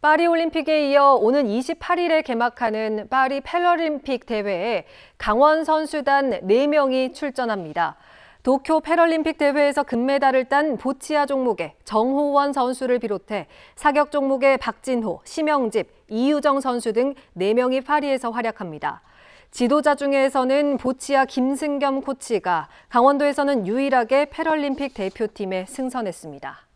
파리 올림픽에 이어 오는 28일에 개막하는 파리 패럴림픽 대회에 강원 선수단 4명이 출전합니다. 도쿄 패럴림픽 대회에서 금메달을 딴 보치아 종목의 정호원 선수를 비롯해 사격 종목의 박진호, 심영집, 이유정 선수 등 4명이 파리에서 활약합니다. 지도자 중에서는 보치아 김승겸 코치가 강원도에서는 유일하게 패럴림픽 대표팀에 승선했습니다.